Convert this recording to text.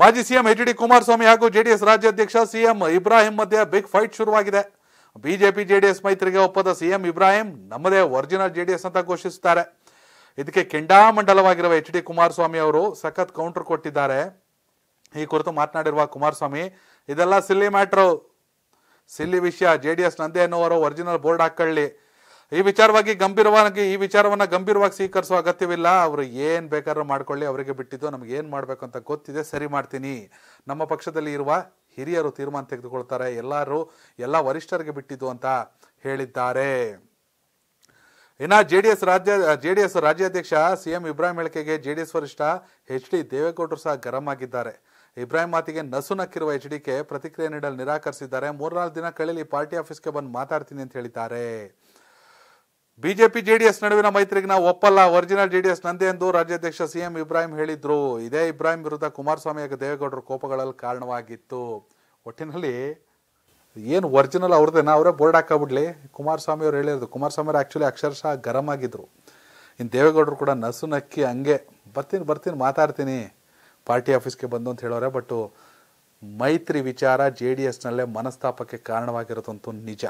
ಮಾಜಿ CM H D Kumaraswamy ಹಾಗೂ JDS ರಾಜ್ಯಾಧ್ಯಕ್ಷ ಸಿಎಂ ಇಬ್ರಾಹಿಂ ಮಧ್ಯೆ ಬಿಗ್ ಫೈಟ್ ಶುರುವಾಗಿದೆ ಬಿಜೆಪಿ ಜೆಡಿಎಸ್ ಮೈತ್ರಿಗೆ ಒಪ್ಪದ ಸಿಎಂ ಇಬ್ರಾಹಿಂ ನಮ್ಮದೇ ಒರಿಜಿನಲ್ ಜೆಡಿಎಸ್ ಅಂತ ಘೋಷಿಸುತ್ತಾರೆ ಇದಕ್ಕೆ ಕೆಂಡಾಮಂಡಲವಾಗಿರುವ ಎಚ್ ಡಿ ಕುಮಾರಸ್ವಾಮಿ ಅವರು ಸಖತ್ ಕೌಂಟರ್ ಕೊಟ್ಟಿದ್ದಾರೆ ಈ ಕುರಿತು ಮಾತನಾಡಿರುವ ಕುಮಾರಸ್ವಾಮಿ ಇದೆಲ್ಲ ಸಿಲ್ಲಿ ಮ್ಯಾಟ್ರು ಸಿಲ್ಲಿ ವಿಷಯ ಜೆ ಡಿ ಎಸ್ ನಂದೇ ಒರಿಜಿನಲ್ ಬೋರ್ಡ್ ಹಾಕೊಳ್ಳಿ ಈ ವಿಚಾರವಾಗಿ ಗಂಭೀರವಾಗಿ ಈ ವಿಚಾರವನ್ನ ಗಂಭೀರವಾಗಿ ಸ್ವೀಕರಿಸುವ ಅಗತ್ಯವಿಲ್ಲ ಅವರು ಏನ್ ಬೇಕಾದ್ರೂ ಮಾಡ್ಕೊಳ್ಳಿ ಅವರಿಗೆ ಬಿಟ್ಟಿದ್ದು ನಮ್ಗೆ ಏನು ಮಾಡ್ಬೇಕು ಅಂತ ಗೊತ್ತಿದೆ ಸರಿ ಮಾಡ್ತೀನಿ ನಮ್ಮ ಪಕ್ಷದಲ್ಲಿ ಇರುವ ಹಿರಿಯರು ತೀರ್ಮಾನ ತೆಗೆದುಕೊಳ್ತಾರೆ ಎಲ್ಲರೂ ಎಲ್ಲ ವರಿಷ್ಠರಿಗೆ ಬಿಟ್ಟಿದ್ದು ಅಂತ ಹೇಳಿದ್ದಾರೆ ಇನ್ನ ಜೆ ಡಿ ಎಸ್ ರಾಜ್ಯ ಜೆ ಡಿ ಎಸ್ ರಾಜ್ಯಾಧ್ಯಕ್ಷ ಸಿ ಎಂ ಇಬ್ರಾಹಿಂ ಹೇಳಿಕೆಗೆ ಜೆ ಡಿ ಎಸ್ ವರಿಷ್ಠ ಎಚ್ ಡಿ ದೇವೇಗೌಡರು ಸಹ ಗರಂ ಆಗಿದ್ದಾರೆ ಇಬ್ರಾಹಿಂ ಮಾತಿಗೆ ನಸು ನಕ್ಕಿರುವ ಎಚ್ ಡಿಕೆ ಪ್ರತಿಕ್ರಿಯೆ ನೀಡಲು ನಿರಾಕರಿಸಿದ್ದಾರೆ ಮೂರ್ನಾಲ್ಕು ದಿನ ಕಳೀಲಿ ಪಾರ್ಟಿ ಆಫೀಸ್ಗೆ ಬಂದು ಮಾತಾಡ್ತೀನಿ ಅಂತ ಹೇಳಿದ್ದಾರೆ ಬಿಜೆಪಿ ಎಸ್ ನಡುವಿನ ಮೈತ್ರಿಗೆ ನಾವು ಒಪ್ಪಲ್ಲ ಒರಿಜಿನಲ್ ಎಸ್ ನಂದೇ ಎಂದು ರಾಜ್ಯಾಧ್ಯಕ್ಷ ಸಿ ಎಂ ಇಬ್ರಾಹಿಂ ಹೇಳಿದ್ರು ಇದೇ ಇಬ್ರಾಹಿಂ ವಿರುದ್ಧ ಕುಮಾರಸ್ವಾಮಿ ಹಾಗೂ ದೇವೇಗೌಡರ ಕೋಪಗಳಲ್ಲಿ ಕಾರಣವಾಗಿತ್ತು ಒಟ್ಟಿನಲ್ಲಿ ಏನು ಒರಿಜಿನಲ್ ಅವ್ರದೇನಾ ಅವರೇ ಬೋರ್ಡ್ ಹಾಕಬಿಡ್ಲಿ ಕುಮಾರಸ್ವಾಮಿ ಅವ್ರು ಹೇಳಿರೋದು ಕುಮಾರಸ್ವಾಮಿ ಅವರು ಆ್ಯಕ್ಚುಲಿ ಅಕ್ಷರಶಃ ಗರಂ ಆಗಿದ್ರು ಇನ್ನು ದೇವೇಗೌಡರು ಕೂಡ ನಸು ನಕ್ಕಿ ಹಂಗೆ ಬರ್ತೀನಿ ಬರ್ತೀನಿ ಮಾತಾಡ್ತೀನಿ ಪಾರ್ಟಿ ಆಫೀಸ್ಗೆ ಬಂದು ಅಂತ ಹೇಳೋರೆ ಬಟ್ಟು ಮೈತ್ರಿ ವಿಚಾರ ಜೆ ಡಿ ಎಸ್ನಲ್ಲೇ ಮನಸ್ತಾಪಕ್ಕೆ ಕಾರಣವಾಗಿರೋದಂತೂ ನಿಜ